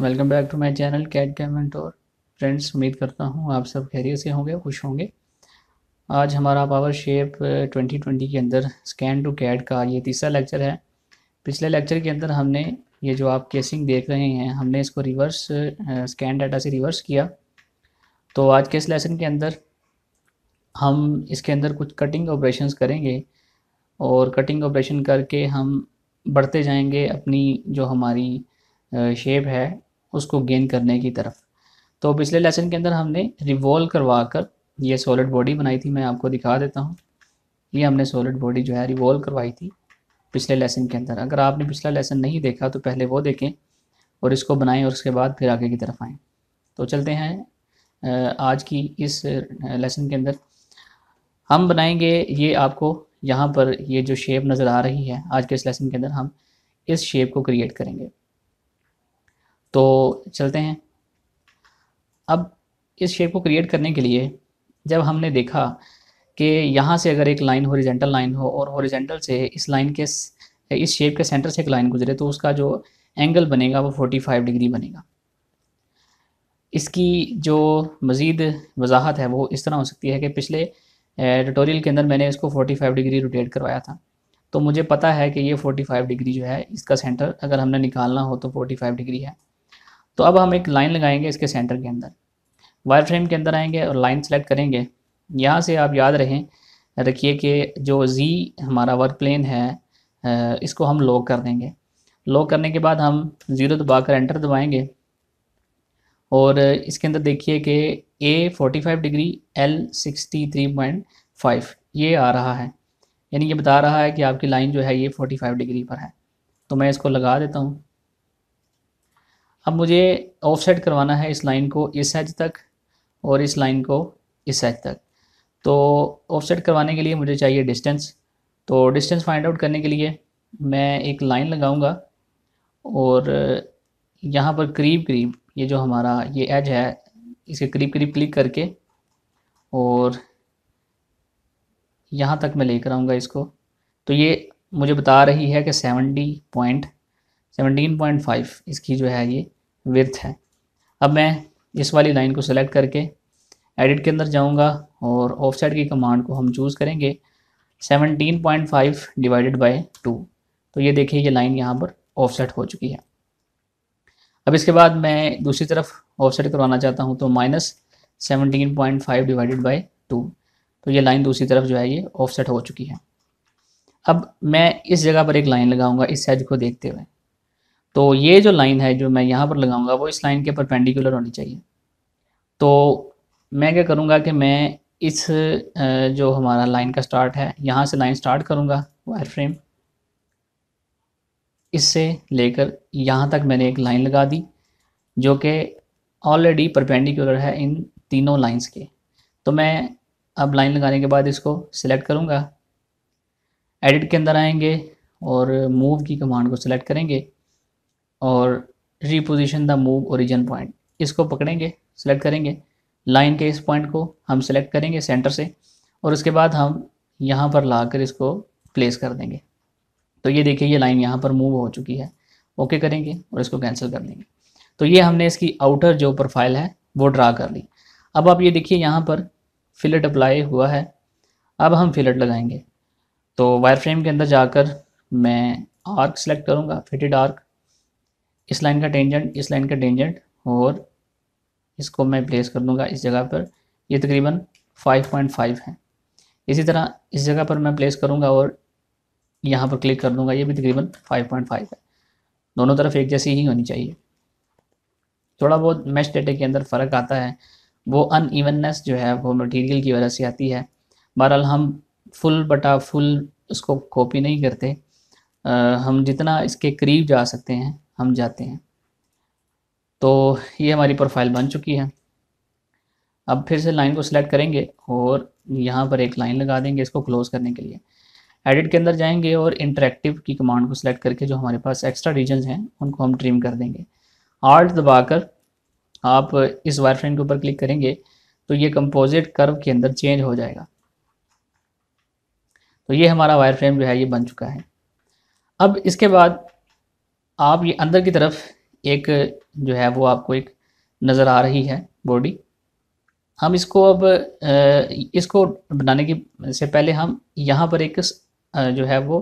welcome back to my channel कैट कैमेंट और फ्रेंड्स उम्मीद करता हूँ आप सब खैरियत से होंगे खुश होंगे आज हमारा पावर शेप 2020 के अंदर स्कैन टू कैड का ये तीसरा लेक्चर है पिछले लेक्चर के अंदर हमने ये जो आप केसिंग देख रहे हैं हमने इसको रिवर्स स्कैन डाटा से रिवर्स किया तो आज के इस लेसन के अंदर हम इसके अंदर कुछ कटिंग ऑपरेशन करेंगे और कटिंग ऑपरेशन करके हम बढ़ते जाएंगे अपनी जो हमारी शेप है उसको गेन करने की तरफ तो पिछले लेसन के अंदर हमने रिवॉल्व करवा कर ये सॉलिड बॉडी बनाई थी मैं आपको दिखा देता हूँ ये हमने सॉलिड बॉडी जो है रिवॉल्व करवाई थी पिछले लेसन के अंदर अगर आपने पिछला लेसन नहीं देखा तो पहले वो देखें और इसको बनाएं और उसके बाद फिर आगे की तरफ आएँ तो चलते हैं आज की इस लेसन के अंदर हम बनाएंगे ये आपको यहाँ पर ये जो शेप नज़र आ रही है आज के इस लेसन के अंदर हम इस शेप को क्रिएट करेंगे तो चलते हैं अब इस शेप को क्रिएट करने के लिए जब हमने देखा कि यहाँ से अगर एक लाइन हॉरिजेंटल लाइन हो और हॉरिजेंटल से इस लाइन के इस शेप के सेंटर से एक लाइन गुजरे तो उसका जो एंगल बनेगा वो 45 डिग्री बनेगा इसकी जो मज़ीद वजाहत है वो इस तरह हो सकती है कि पिछले ट्यूटोरियल के अंदर मैंने इसको 45 डिग्री रोटेट करवाया था तो मुझे पता है कि ये 45 डिग्री जो है इसका सेंटर अगर हमने निकालना हो तो 45 डिग्री है तो अब हम एक लाइन लगाएंगे इसके सेंटर के अंदर वायर फ्रेम के अंदर आएंगे और लाइन सेलेक्ट करेंगे यहाँ से आप याद रहें रखिए कि जो जी हमारा वर्क प्लेन है इसको हम लॉक कर देंगे लॉक करने के बाद हम ज़ीरो दबाकर एंटर दबाएंगे और इसके अंदर देखिए कि ए 45 डिग्री एल 63.5 ये आ रहा है यानी ये बता रहा है कि आपकी लाइन जो है ये 45 डिग्री पर है तो मैं इसको लगा देता हूँ अब मुझे ऑफसेट करवाना है इस लाइन को इस एज तक और इस लाइन को इस एज तक तो ऑफसेट करवाने के लिए मुझे चाहिए डिस्टेंस तो डिस्टेंस फाइंड आउट करने के लिए मैं एक लाइन लगाऊंगा और यहाँ पर करीब करीब ये जो हमारा ये एज है इसे करीब करीब क्लिक करके और यहाँ तक मैं लेकर आऊँगा इसको तो ये मुझे बता रही है कि seventy point seventeen point five इसकी जो है ये विथ है अब मैं इस वाली लाइन को सिलेक्ट करके एडिट के अंदर जाऊंगा और ऑफ की कमांड को हम चूज़ करेंगे 17.5 डिवाइडेड बाय टू तो ये देखिए ये लाइन यहाँ पर ऑफसेट हो चुकी है अब इसके बाद मैं दूसरी तरफ ऑफसेट करवाना चाहता हूँ तो minus seventeen point five divided by two तो ये लाइन दूसरी तरफ जो है ये ऑफसेट हो चुकी है अब मैं इस जगह पर एक लाइन लगाऊंगा इस सेज को देखते हुए तो ये जो लाइन है जो मैं यहाँ पर लगाऊंगा वो इस लाइन के परपेंडिकुलर होनी चाहिए तो मैं क्या करूँगा कि मैं इस जो हमारा लाइन का स्टार्ट है यहाँ से लाइन स्टार्ट करूँगा वायर फ्रेम इससे लेकर यहाँ तक मैंने एक लाइन लगा दी जो कि ऑलरेडी परपेंडिकुलर है इन तीनों लाइंस के तो मैं अब लाइन लगाने के बाद इसको सिलेक्ट करूँगा एडिट के अंदर आएंगे और मूव की कमांड को सिलेक्ट करेंगे और reposition the move origin point इसको पकड़ेंगे सेलेक्ट करेंगे लाइन के इस पॉइंट को हम सेलेक्ट करेंगे सेंटर से और उसके बाद हम यहाँ पर लाकर इसको प्लेस कर देंगे तो ये देखिए ये लाइन यहाँ पर मूव हो चुकी है ओके करेंगे और इसको कैंसिल कर देंगे तो ये हमने इसकी आउटर जो प्रोफाइल है वो ड्रा कर ली अब आप ये देखिए यहाँ पर फिलट अप्लाई हुआ है अब हम फिलट लगाएंगे तो वायर फ्रेम के अंदर जाकर मैं आर्क सेलेक्ट करूँगा फिटेड आर्क इस लाइन का टेंजेंट इस लाइन का टेंजेंट और इसको मैं प्लेस कर दूंगा इस जगह पर ये तकरीबन 5.5 है इसी तरह इस जगह पर मैं प्लेस करूंगा और यहाँ पर क्लिक कर दूंगा ये भी तकरीबन 5.5 है दोनों तरफ एक जैसी ही होनी चाहिए थोड़ा बहुत मैच डेटे के अंदर फ़र्क आता है वो अन ईवननेस जो है वो मटीरियल की वजह से आती है बहरहाल हम फुल बटा फुल उसको कॉपी नहीं करते आ, हम जितना इसके करीब जा सकते हैं हम जाते हैं तो ये हमारी प्रोफाइल बन चुकी है अब फिर से लाइन को सिलेक्ट करेंगे और यहाँ पर एक लाइन लगा देंगे इसको क्लोज़ करने के लिए एडिट के अंदर जाएंगे और इंटरेक्टिव की कमांड को सिलेक्ट करके जो हमारे पास एक्स्ट्रा रीजन हैं उनको हम ट्रिम कर देंगे आर्ट दबाकर आप इस वायर फ्रेम के ऊपर क्लिक करेंगे तो ये कंपोजिट कर्व के अंदर चेंज हो जाएगा तो ये हमारा वायर फ्रेम जो है ये बन चुका है अब इसके बाद आप ये अंदर की तरफ एक जो है वो आपको एक नज़र आ रही है बॉडी हम इसको अब इसको बनाने की से पहले हम यहाँ पर एक जो है वो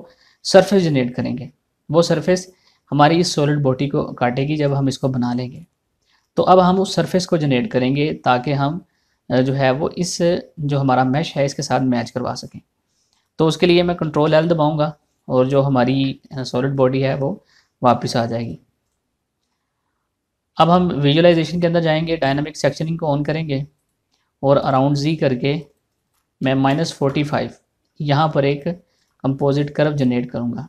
सरफेस जनरेट करेंगे वो सरफेस हमारी इस सॉलिड बॉडी को काटेगी जब हम इसको बना लेंगे तो अब हम उस सरफेस को जनरेट करेंगे ताकि हम जो है वो इस जो हमारा मैश है इसके साथ मैच करवा सकें तो उसके लिए मैं कंट्रोल एल दबाऊँगा और जो हमारी सॉलिड बॉडी है वो वापस आ जाएगी अब हम विजुलाइजेशन के अंदर जाएंगे डायनामिक सेक्शनिंग को ऑन करेंगे और अराउंड जी करके मैं माइनस फोर्टी फाइव यहाँ पर एक कंपोजिट कर्व जनरेट करूँगा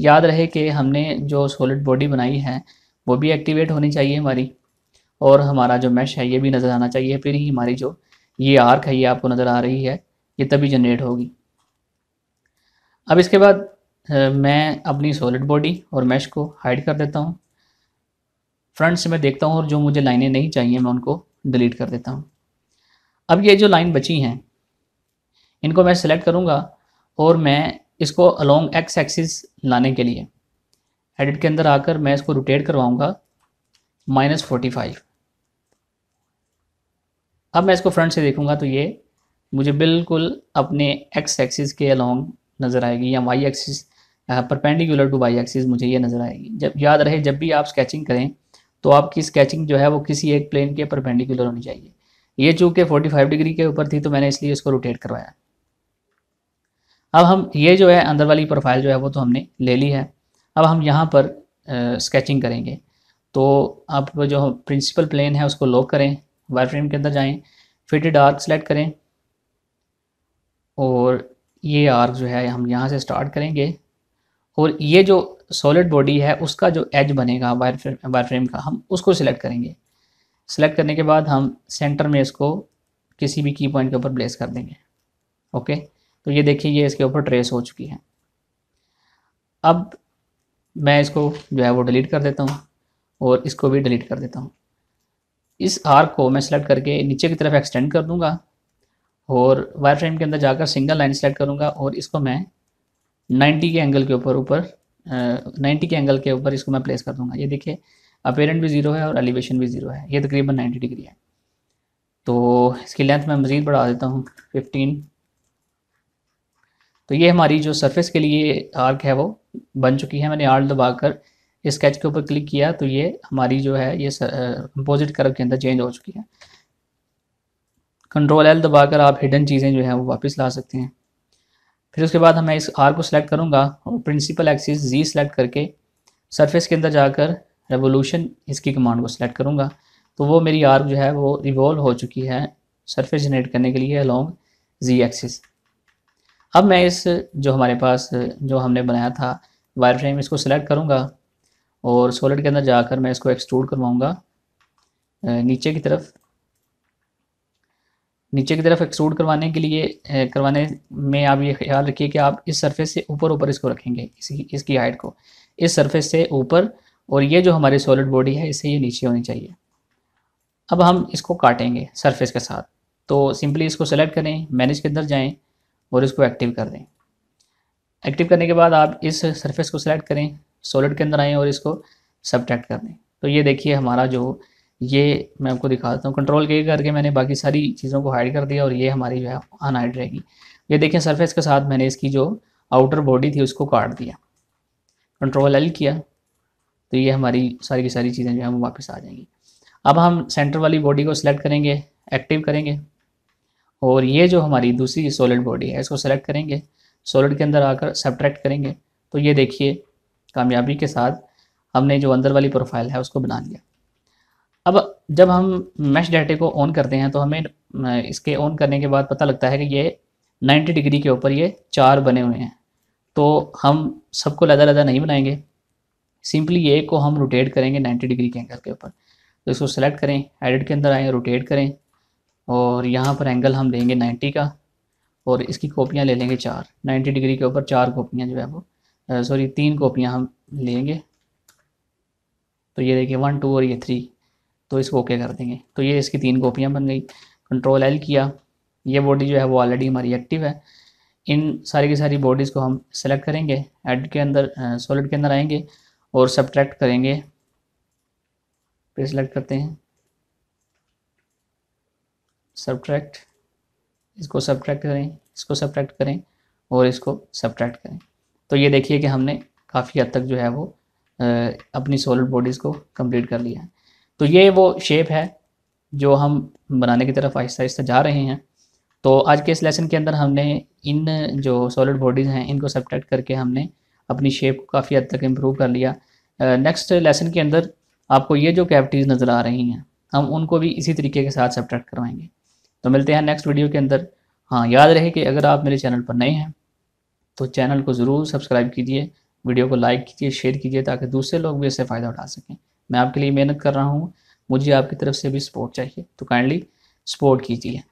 याद रहे कि हमने जो सॉलिड बॉडी बनाई है वो भी एक्टिवेट होनी चाहिए हमारी और हमारा जो मैश है ये भी नज़र आना चाहिए फिर ही हमारी जो ये आर्क है ये आपको नज़र आ रही है ये तभी जनरेट होगी अब इसके बाद मैं अपनी सॉलिड बॉडी और मैश को हाइड कर देता हूँ फ्रंट से मैं देखता हूँ और जो मुझे लाइनें नहीं चाहिए मैं उनको डिलीट कर देता हूँ अब ये जो लाइन बची हैं इनको मैं सिलेक्ट करूँगा और मैं इसको अलोंग एक्स एक्सिस लाने के लिए एडिट के अंदर आकर मैं इसको रोटेट करवाऊँगा माइनस फोर्टी फाइव अब मैं इसको फ्रंट से देखूँगा तो ये मुझे बिल्कुल अपने एक्स एक्सिस के अलोंग नज़र आएगी या Y axis perpendicular to Y axis मुझे ये नज़र आएगी जब याद रहे जब भी आप स्केचिंग करें तो आपकी स्केचिंग जो है वो किसी एक प्लेन के परपेंडिकुलर होनी चाहिए ये चूँकि 45 डिग्री के ऊपर थी तो मैंने इसलिए इसको रोटेट करवाया अब हम ये जो है अंदर वाली प्रोफाइल जो है वो तो हमने ले ली है अब हम यहाँ पर आ, स्केचिंग करेंगे तो आप जो प्रिंसिपल प्लेन है उसको लॉक करें वायर फ्रेम के अंदर जाएं फिटेड आर्क सेलेक्ट करें और ये आर्क जो है हम यहाँ से स्टार्ट करेंगे और ये जो सॉलिड बॉडी है उसका जो एज बनेगा वायर फ्रेम वायर फ्रेम का हम उसको सिलेक्ट करेंगे सिलेक्ट करने के बाद हम सेंटर में इसको किसी भी की पॉइंट के ऊपर प्लेस कर देंगे ओके तो ये देखिए ये इसके ऊपर ट्रेस हो चुकी है अब मैं इसको जो है वो डिलीट कर देता हूँ और इसको भी डिलीट कर देता हूँ इस आर्क को मैं सिलेक्ट करके नीचे की तरफ एक्सटेंड कर दूँगा और वायर फ्रेम के अंदर जाकर सिंगल लाइन सेलेक्ट करूँगा और इसको मैं 90 के एंगल के ऊपर ऊपर नाइन्टी के एंगल के ऊपर इसको मैं प्लेस कर दूंगा ये देखिए अपेरेंट भी ज़ीरो है और एलिवेशन भी ज़ीरो है ये तकरीबन नाइन्टी डिग्री है तो इसकी लेंथ मैं मज़ीद बढ़ा देता हूँ फिफ्टीन तो ये हमारी जो सरफेस के लिए आर्क है वो बन चुकी है मैंने आर्ट दबाकर इस स्केच के ऊपर क्लिक किया तो ये हमारी जो है ये कंपोजिट कर्व के अंदर चेंज हो चुकी है कंट्रोल एल दबाकर आप हिडन चीज़ें जो हैं वो वापस ला सकते हैं फिर उसके बाद हमें इस आर को सिलेक्ट करूँगा और प्रिंसिपल एक्सिस जी सेलेक्ट करके सरफेस के अंदर जाकर रेवोल्यूशन इसकी कमांड को सिलेक्ट करूँगा तो वो मेरी आर जो है वो रिवॉल्व हो चुकी है सरफेस जनरेट करने के लिए अलॉन्ग जी एक्सिस अब मैं इस जो हमारे पास जो हमने बनाया था वायर फ्रेम इसको सिलेक्ट करूँगा और सोलिड के अंदर जाकर मैं इसको एक्सट्रूड करवाऊँगा नीचे की तरफ नीचे की तरफ एक्सट्रूड करवाने के लिए करवाने में आप ये ख्याल रखिए कि आप इस सरफेस से ऊपर ऊपर इसको रखेंगे इसी इसकी हाइट को इस सरफेस से ऊपर और ये जो हमारी सॉलिड बॉडी है इससे ये नीचे होनी चाहिए अब हम इसको काटेंगे सरफेस के साथ तो सिंपली इसको सेलेक्ट करें मैनेज के अंदर जाएँ और इसको एक्टिव कर दें एक्टिव करने के बाद आप इस सरफेस को सिलेक्ट करें सॉलिड के अंदर आएँ और इसको सब्ट्रैक्ट कर दें तो ये देखिए हमारा जो ये मैं आपको दिखाता हूँ कंट्रोल के करके मैंने बाकी सारी चीज़ों को हाइड कर दिया और ये हमारी जो है अनहाइड रहेगी ये देखें सरफेस के साथ मैंने इसकी जो आउटर बॉडी थी उसको काट दिया कंट्रोल एल किया तो ये हमारी सारी की सारी चीज़ें जो है वो वापस आ जाएंगी अब हम सेंटर वाली बॉडी को सिलेक्ट करेंगे एक्टिव करेंगे और ये जो हमारी दूसरी सॉलिड बॉडी है इसको सेलेक्ट करेंगे सॉलिड के अंदर आकर सब्ट्रैक्ट करेंगे तो ये देखिए कामयाबी के साथ हमने जो अंदर वाली प्रोफाइल है उसको बना लिया अब जब हम मैश डाटे को ऑन करते हैं तो हमें इसके ऑन करने के बाद पता लगता है कि ये 90 डिग्री के ऊपर ये चार बने हुए हैं तो हम सबको लदा लदा नहीं बनाएंगे सिंपली ये को हम रोटेट करेंगे 90 डिग्री के एंगल के ऊपर तो इसको सेलेक्ट करें एडिट के अंदर आएँ रोटेट करें और यहाँ पर एंगल हम लेंगे नाइन्टी का और इसकी कॉपियाँ ले लेंगे चार नाइन्टी डिग्री के ऊपर चार कॉपियाँ जो है वो सॉरी तीन कॉपियाँ हम लेंगे तो ये देखिए वन टू और ये थ्री तो इसको ओके कर देंगे तो ये इसकी तीन कॉपियाँ बन गई कंट्रोल एल किया ये बॉडी जो है वो ऑलरेडी हमारी एक्टिव है इन सारी की सारी बॉडीज़ को हम सेलेक्ट करेंगे एड के अंदर सॉलिड के अंदर आएंगे और सब्ट्रैक्ट करेंगे फिर सेलेक्ट करते हैं सब्ट्रैक्ट इसको सब्ट्रैक्ट करें इसको सब्ट्रैक्ट करें और इसको सब्ट्रैक्ट करें तो ये देखिए कि हमने काफ़ी हद तक जो है वो अपनी सॉलिड बॉडीज़ को कंप्लीट कर लिया है तो ये वो शेप है जो हम बनाने की तरफ आहिस्ता आहिस्ता जा रहे हैं तो आज के इस लेसन के अंदर हमने इन जो सॉलिड बॉडीज़ हैं इनको सब्ट्रैक्ट करके हमने अपनी शेप को काफ़ी हद तक इम्प्रूव कर लिया नेक्स्ट uh, लेसन के अंदर आपको ये जो कैविटीज़ नज़र आ रही हैं हम उनको भी इसी तरीके के साथ सब्ट्रैक्ट करवाएंगे तो मिलते हैं नेक्स्ट वीडियो के अंदर हाँ याद रहे कि अगर आप मेरे चैनल पर नए हैं तो चैनल को ज़रूर सब्सक्राइब कीजिए वीडियो को लाइक कीजिए शेयर कीजिए ताकि दूसरे लोग भी इससे फ़ायदा उठा सकें मैं आपके लिए मेहनत कर रहा हूँ मुझे आपकी तरफ से भी सपोर्ट चाहिए तो काइंडली सपोर्ट कीजिए